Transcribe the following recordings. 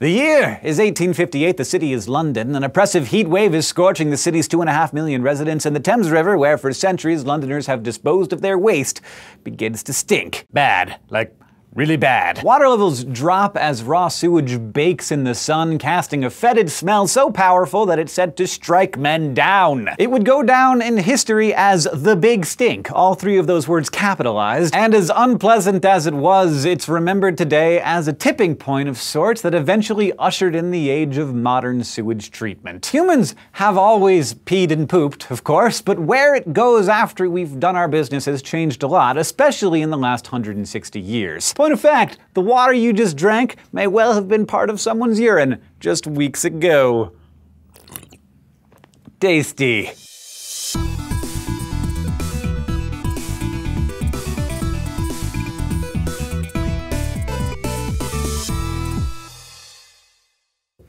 The year is 1858, the city is London. An oppressive heat wave is scorching the city's two and a half million residents, and the Thames River, where for centuries Londoners have disposed of their waste, begins to stink. Bad. Like really bad. Water levels drop as raw sewage bakes in the sun, casting a fetid smell so powerful that it's said to strike men down. It would go down in history as the Big Stink, all three of those words capitalized, and as unpleasant as it was, it's remembered today as a tipping point of sorts that eventually ushered in the age of modern sewage treatment. Humans have always peed and pooped, of course, but where it goes after we've done our business has changed a lot, especially in the last 160 years. Fun fact, the water you just drank may well have been part of someone's urine just weeks ago. Tasty.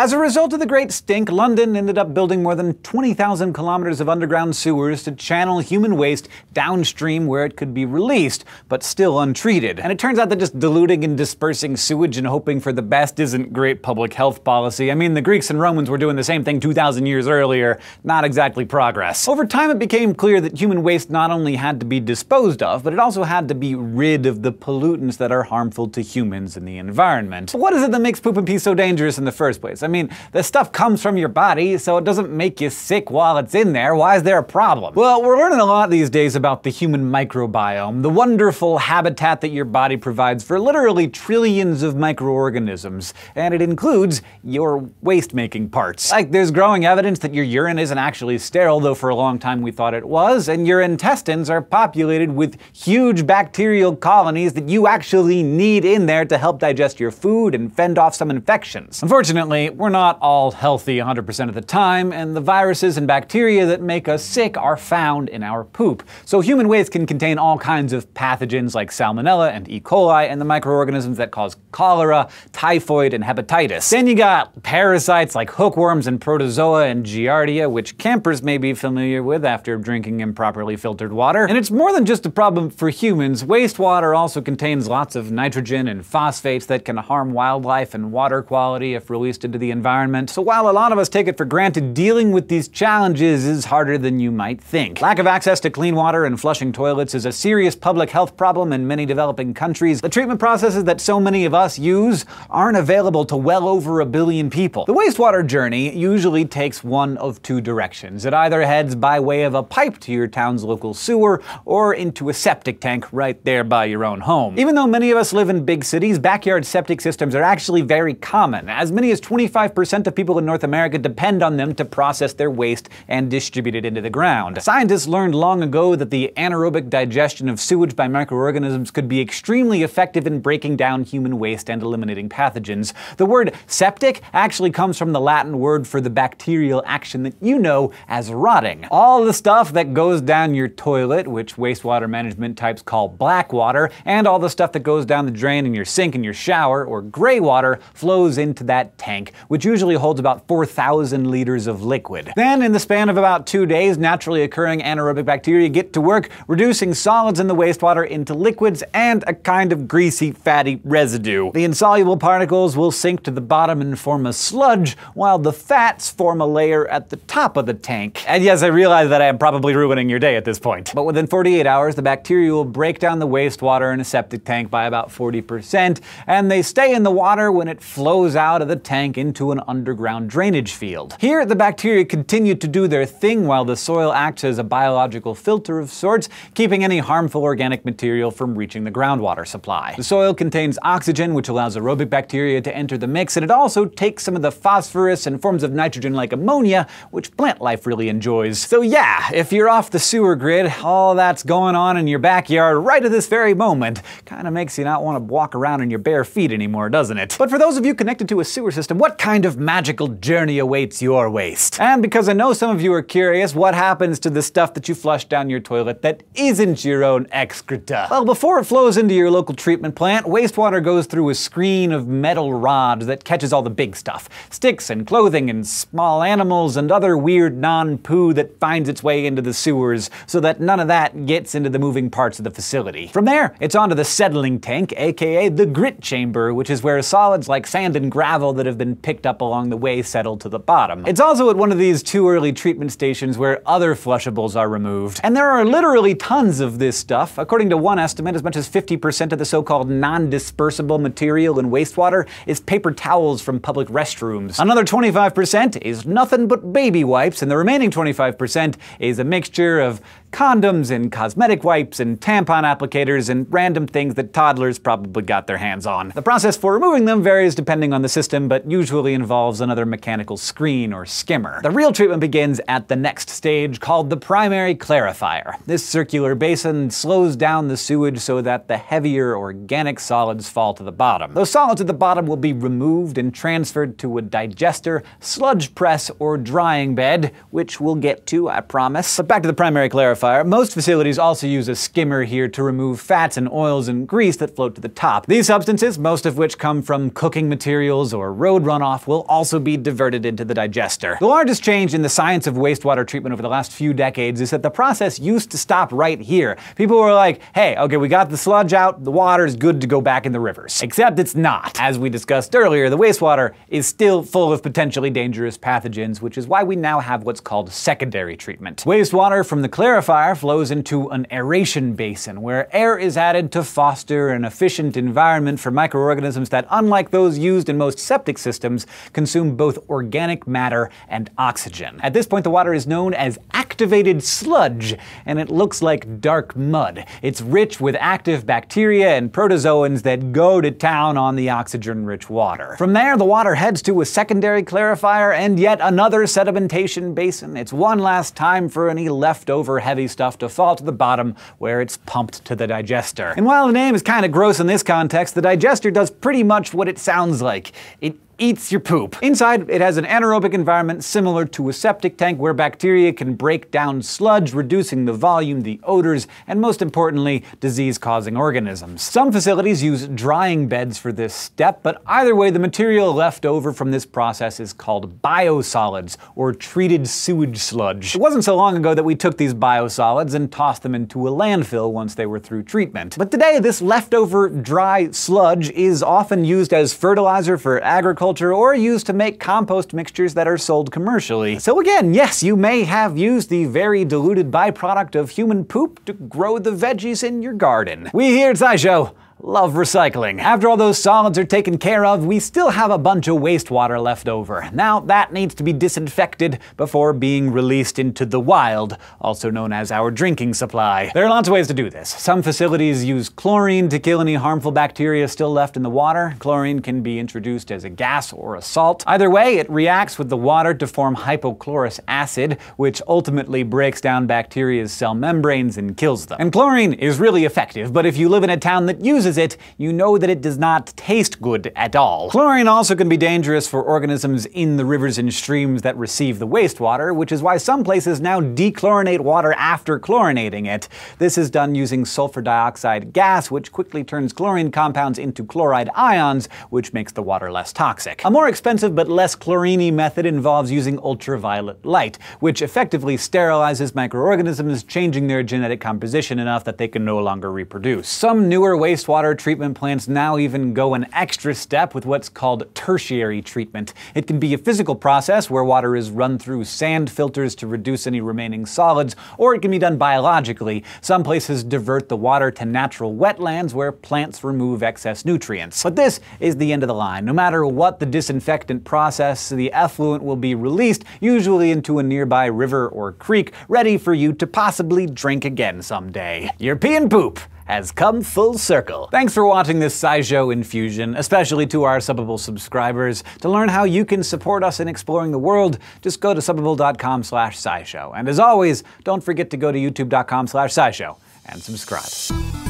As a result of the Great Stink, London ended up building more than 20,000 kilometers of underground sewers to channel human waste downstream where it could be released, but still untreated. And it turns out that just diluting and dispersing sewage and hoping for the best isn't great public health policy. I mean, the Greeks and Romans were doing the same thing 2,000 years earlier, not exactly progress. Over time, it became clear that human waste not only had to be disposed of, but it also had to be rid of the pollutants that are harmful to humans and the environment. But what is it that makes poop and pee so dangerous in the first place? I mean, the stuff comes from your body, so it doesn't make you sick while it's in there. Why is there a problem? Well, we're learning a lot these days about the human microbiome, the wonderful habitat that your body provides for literally trillions of microorganisms, and it includes your waste-making parts. Like, there's growing evidence that your urine isn't actually sterile, though for a long time we thought it was, and your intestines are populated with huge bacterial colonies that you actually need in there to help digest your food and fend off some infections. Unfortunately, we're not all healthy 100% of the time, and the viruses and bacteria that make us sick are found in our poop. So human waste can contain all kinds of pathogens like salmonella and E. coli, and the microorganisms that cause cholera, typhoid, and hepatitis. Then you got parasites like hookworms and protozoa and giardia, which campers may be familiar with after drinking improperly filtered water. And it's more than just a problem for humans. Wastewater also contains lots of nitrogen and phosphates that can harm wildlife and water quality if released into the the environment. So while a lot of us take it for granted, dealing with these challenges is harder than you might think. Lack of access to clean water and flushing toilets is a serious public health problem in many developing countries. The treatment processes that so many of us use aren't available to well over a billion people. The wastewater journey usually takes one of two directions. It either heads by way of a pipe to your town's local sewer or into a septic tank right there by your own home. Even though many of us live in big cities, backyard septic systems are actually very common. As many as 25 Five percent of people in North America depend on them to process their waste and distribute it into the ground. Scientists learned long ago that the anaerobic digestion of sewage by microorganisms could be extremely effective in breaking down human waste and eliminating pathogens. The word septic actually comes from the Latin word for the bacterial action that you know as rotting. All the stuff that goes down your toilet, which wastewater management types call black water, and all the stuff that goes down the drain in your sink and your shower, or gray water, flows into that tank, which usually holds about 4,000 liters of liquid. Then, in the span of about two days, naturally occurring anaerobic bacteria get to work, reducing solids in the wastewater into liquids and a kind of greasy, fatty residue. The insoluble particles will sink to the bottom and form a sludge, while the fats form a layer at the top of the tank. And yes, I realize that I am probably ruining your day at this point. But within 48 hours, the bacteria will break down the wastewater in a septic tank by about 40%, and they stay in the water when it flows out of the tank in into an underground drainage field. Here, the bacteria continue to do their thing while the soil acts as a biological filter of sorts, keeping any harmful organic material from reaching the groundwater supply. The soil contains oxygen, which allows aerobic bacteria to enter the mix, and it also takes some of the phosphorus and forms of nitrogen like ammonia, which plant life really enjoys. So yeah, if you're off the sewer grid, all that's going on in your backyard right at this very moment kinda makes you not want to walk around in your bare feet anymore, doesn't it? But for those of you connected to a sewer system, what what kind of magical journey awaits your waste? And because I know some of you are curious, what happens to the stuff that you flush down your toilet that isn't your own excreta? Well, before it flows into your local treatment plant, wastewater goes through a screen of metal rods that catches all the big stuff. Sticks and clothing and small animals and other weird non-poo that finds its way into the sewers so that none of that gets into the moving parts of the facility. From there, it's onto the settling tank, aka the grit chamber, which is where solids like sand and gravel that have been picked up along the way settled to the bottom. It's also at one of these too early treatment stations where other flushables are removed. And there are literally tons of this stuff. According to one estimate, as much as 50% of the so-called non-dispersible material in wastewater is paper towels from public restrooms. Another 25% is nothing but baby wipes, and the remaining 25% is a mixture of condoms and cosmetic wipes and tampon applicators and random things that toddlers probably got their hands on. The process for removing them varies depending on the system, but usually involves another mechanical screen or skimmer. The real treatment begins at the next stage, called the primary clarifier. This circular basin slows down the sewage so that the heavier organic solids fall to the bottom. Those solids at the bottom will be removed and transferred to a digester, sludge press, or drying bed, which we'll get to, I promise. But back to the primary clarifier clarifier, most facilities also use a skimmer here to remove fats and oils and grease that float to the top. These substances, most of which come from cooking materials or road runoff, will also be diverted into the digester. The largest change in the science of wastewater treatment over the last few decades is that the process used to stop right here. People were like, hey, okay, we got the sludge out, the water is good to go back in the rivers. Except it's not. As we discussed earlier, the wastewater is still full of potentially dangerous pathogens, which is why we now have what's called secondary treatment. Wastewater from the clarifier fire flows into an aeration basin, where air is added to foster an efficient environment for microorganisms that, unlike those used in most septic systems, consume both organic matter and oxygen. At this point, the water is known as activated sludge, and it looks like dark mud. It's rich with active bacteria and protozoans that go to town on the oxygen-rich water. From there, the water heads to a secondary clarifier and yet another sedimentation basin. It's one last time for any leftover heavy fatty stuff to fall to the bottom where it's pumped to the digester. And while the name is kind of gross in this context, the digester does pretty much what it sounds like. It eats your poop. Inside, it has an anaerobic environment similar to a septic tank where bacteria can break down sludge, reducing the volume, the odors, and most importantly, disease-causing organisms. Some facilities use drying beds for this step, but either way, the material left over from this process is called biosolids, or treated sewage sludge. It wasn't so long ago that we took these biosolids and tossed them into a landfill once they were through treatment. But today, this leftover dry sludge is often used as fertilizer for agriculture agriculture or used to make compost mixtures that are sold commercially. So again, yes, you may have used the very diluted byproduct of human poop to grow the veggies in your garden. We here at SciShow Love recycling. After all those solids are taken care of, we still have a bunch of wastewater left over. Now, that needs to be disinfected before being released into the wild, also known as our drinking supply. There are lots of ways to do this. Some facilities use chlorine to kill any harmful bacteria still left in the water. Chlorine can be introduced as a gas or a salt. Either way, it reacts with the water to form hypochlorous acid, which ultimately breaks down bacteria's cell membranes and kills them. And chlorine is really effective, but if you live in a town that uses uses it, you know that it does not taste good at all. Chlorine also can be dangerous for organisms in the rivers and streams that receive the wastewater, which is why some places now dechlorinate water after chlorinating it. This is done using sulfur dioxide gas, which quickly turns chlorine compounds into chloride ions, which makes the water less toxic. A more expensive but less chlorine method involves using ultraviolet light, which effectively sterilizes microorganisms, changing their genetic composition enough that they can no longer reproduce. Some newer wastewater Water treatment plants now even go an extra step with what's called tertiary treatment. It can be a physical process where water is run through sand filters to reduce any remaining solids, or it can be done biologically. Some places divert the water to natural wetlands where plants remove excess nutrients. But this is the end of the line. No matter what the disinfectant process, the effluent will be released, usually into a nearby river or creek, ready for you to possibly drink again someday. European poop! has come full circle. Thanks for watching this SciShow Infusion, especially to our Subbable subscribers. To learn how you can support us in exploring the world, just go to subbable.com slash scishow. And as always, don't forget to go to youtube.com slash scishow and subscribe.